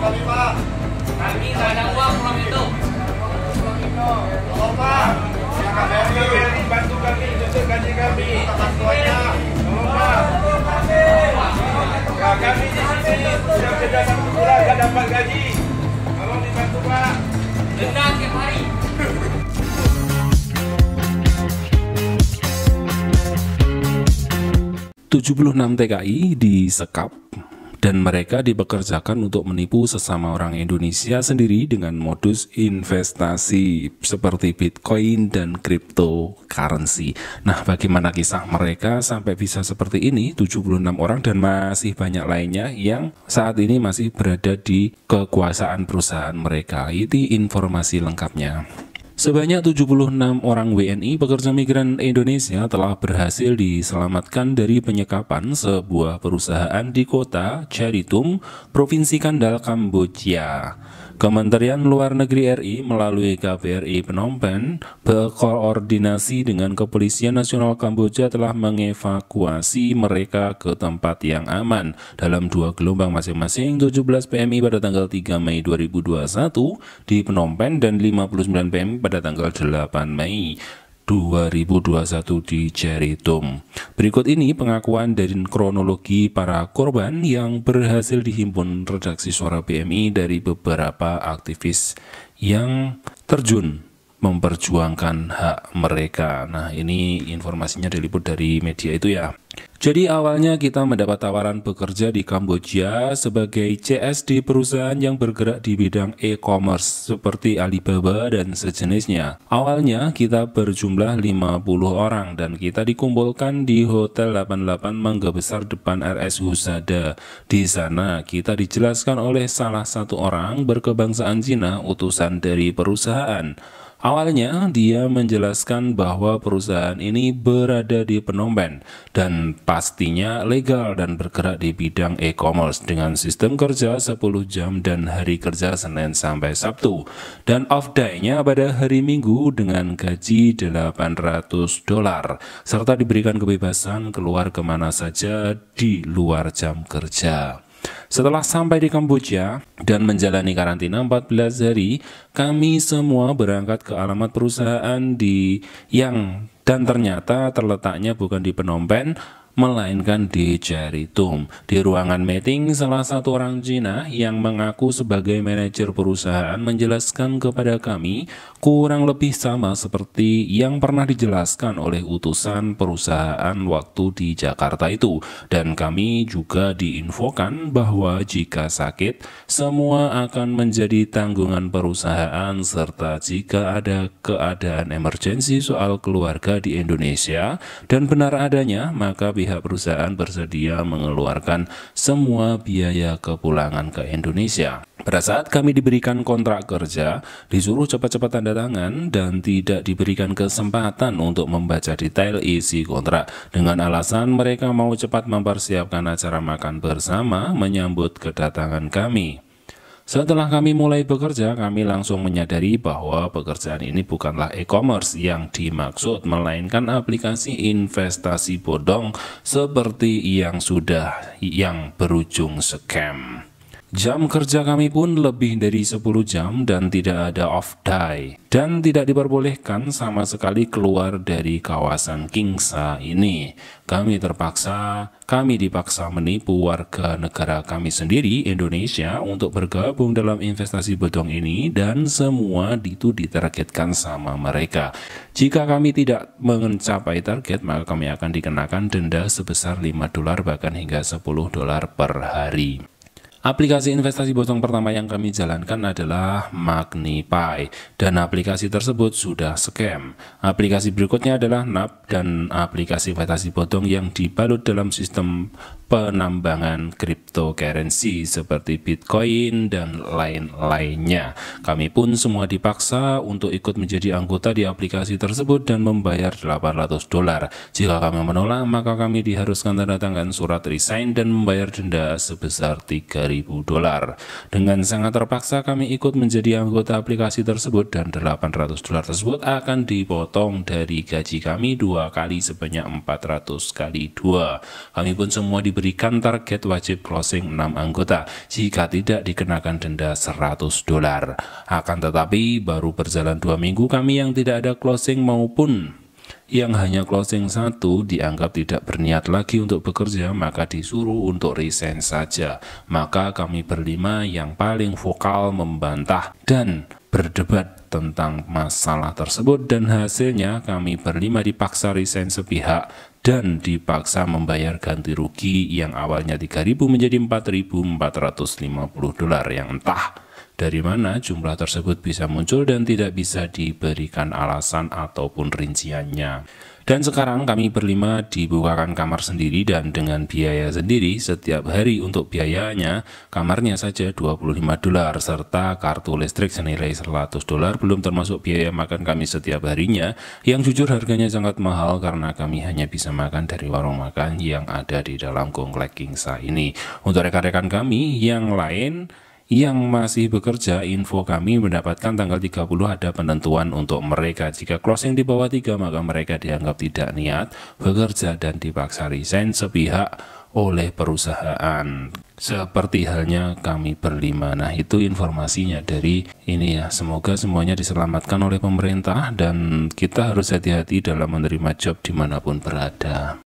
kami pak kami nggak ada uang belum itu belum itu pak kami bantu kami justru gaji kami semuanya tolong pak ya, kami di sini sudah kerja satu bulan nggak dapat gaji tolong dibantu pak denda tiap hari enam TKI disekap dan mereka dipekerjakan untuk menipu sesama orang Indonesia sendiri dengan modus investasi seperti Bitcoin dan cryptocurrency. Nah, bagaimana kisah mereka sampai bisa seperti ini? 76 orang dan masih banyak lainnya yang saat ini masih berada di kekuasaan perusahaan mereka. Itu informasi lengkapnya. Sebanyak 76 orang WNI pekerja migran Indonesia telah berhasil diselamatkan dari penyekapan sebuah perusahaan di kota Charitum, Provinsi Kandal, Kamboja. Kementerian Luar Negeri RI melalui KBRI Phnom Penh berkoordinasi dengan Kepolisian Nasional Kamboja telah mengevakuasi mereka ke tempat yang aman dalam dua gelombang masing-masing 17 PMI pada tanggal 3 Mei 2021 di Phnom Penh dan 59 PMI pada pada tanggal 8 Mei 2021 di Jaritom. Berikut ini pengakuan dari kronologi para korban yang berhasil dihimpun redaksi suara PMI dari beberapa aktivis yang terjun memperjuangkan hak mereka. Nah, ini informasinya diliput dari media itu ya. Jadi awalnya kita mendapat tawaran bekerja di Kamboja sebagai CS di perusahaan yang bergerak di bidang e-commerce seperti Alibaba dan sejenisnya. Awalnya kita berjumlah 50 orang dan kita dikumpulkan di Hotel 88 Mangga Besar depan RS Husada. Di sana kita dijelaskan oleh salah satu orang berkebangsaan Cina utusan dari perusahaan. Awalnya, dia menjelaskan bahwa perusahaan ini berada di Penomben dan pastinya legal dan bergerak di bidang e-commerce dengan sistem kerja 10 jam dan hari kerja Senin sampai Sabtu dan off day-nya pada hari Minggu dengan gaji 800 dolar serta diberikan kebebasan keluar kemana saja di luar jam kerja. Setelah sampai di Kamboja dan menjalani karantina 14 hari, kami semua berangkat ke alamat perusahaan di yang dan ternyata terletaknya bukan di Penompen melainkan di Tum Di ruangan meeting, salah satu orang Cina yang mengaku sebagai manajer perusahaan menjelaskan kepada kami kurang lebih sama seperti yang pernah dijelaskan oleh utusan perusahaan waktu di Jakarta itu. Dan kami juga diinfokan bahwa jika sakit, semua akan menjadi tanggungan perusahaan serta jika ada keadaan emergensi soal keluarga di Indonesia dan benar adanya, maka pihak perusahaan bersedia mengeluarkan semua biaya kepulangan ke Indonesia. Pada saat kami diberikan kontrak kerja, disuruh cepat-cepat tanda tangan dan tidak diberikan kesempatan untuk membaca detail isi kontrak dengan alasan mereka mau cepat mempersiapkan acara makan bersama menyambut kedatangan kami. Setelah kami mulai bekerja, kami langsung menyadari bahwa pekerjaan ini bukanlah e-commerce yang dimaksud, melainkan aplikasi investasi bodong seperti yang sudah yang berujung scam. Jam kerja kami pun lebih dari 10 jam dan tidak ada off day dan tidak diperbolehkan sama sekali keluar dari kawasan Kingsa ini. Kami terpaksa, kami dipaksa menipu warga negara kami sendiri Indonesia untuk bergabung dalam investasi bodong ini dan semua itu ditargetkan sama mereka. Jika kami tidak mencapai target, maka kami akan dikenakan denda sebesar 5 dolar bahkan hingga 10 dolar per hari. Aplikasi investasi botong pertama yang kami jalankan adalah Magnify dan aplikasi tersebut sudah scam. Aplikasi berikutnya adalah NAP dan aplikasi investasi botong yang dibalut dalam sistem penambangan cryptocurrency seperti Bitcoin dan lain-lainnya. Kami pun semua dipaksa untuk ikut menjadi anggota di aplikasi tersebut dan membayar 800 dolar. Jika kami menolak, maka kami diharuskan tanda tangan surat resign dan membayar denda sebesar 3000 dolar. Dengan sangat terpaksa kami ikut menjadi anggota aplikasi tersebut dan 800 dolar tersebut akan dipotong dari gaji kami dua kali sebanyak 400 kali dua. Kami pun semua diberi diberikan target wajib closing 6 anggota. Jika tidak dikenakan denda 100 dolar. Akan tetapi baru berjalan dua minggu kami yang tidak ada closing maupun yang hanya closing satu dianggap tidak berniat lagi untuk bekerja maka disuruh untuk resign saja. Maka kami berlima yang paling vokal membantah dan berdebat tentang masalah tersebut dan hasilnya kami berlima dipaksa resign sepihak dan dipaksa membayar ganti rugi yang awalnya 3.000 menjadi 4.450 dolar yang entah dari mana jumlah tersebut bisa muncul dan tidak bisa diberikan alasan ataupun rinciannya. Dan sekarang kami berlima dibukakan kamar sendiri dan dengan biaya sendiri setiap hari untuk biayanya kamarnya saja 25 dolar serta kartu listrik senilai 100 dolar belum termasuk biaya makan kami setiap harinya yang jujur harganya sangat mahal karena kami hanya bisa makan dari warung makan yang ada di dalam komplek Kingsa ini. Untuk rekan-rekan kami yang lain yang masih bekerja, info kami mendapatkan tanggal 30 ada penentuan untuk mereka. Jika closing di bawah 3, maka mereka dianggap tidak niat bekerja dan dipaksa resign sepihak oleh perusahaan. Seperti halnya kami berlima. Nah, itu informasinya dari ini ya. Semoga semuanya diselamatkan oleh pemerintah dan kita harus hati-hati dalam menerima job dimanapun berada.